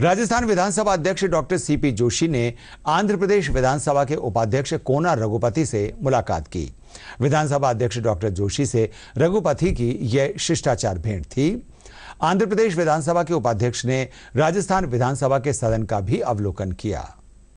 राजस्थान विधानसभा अध्यक्ष doctor CP Joshi ने आंध्र प्रदेश विधानसभा के उपाध्यक्ष कोना रघुपति से मुलाकात की विधानसभा अध्यक्ष डॉक्टर जोशी से रघुपति की यह शिष्टाचार भेंट थी आंध्र प्रदेश विधानसभा के उपाध्यक्ष ने राजस्थान विधानसभा के सदन का भी अवलोकन किया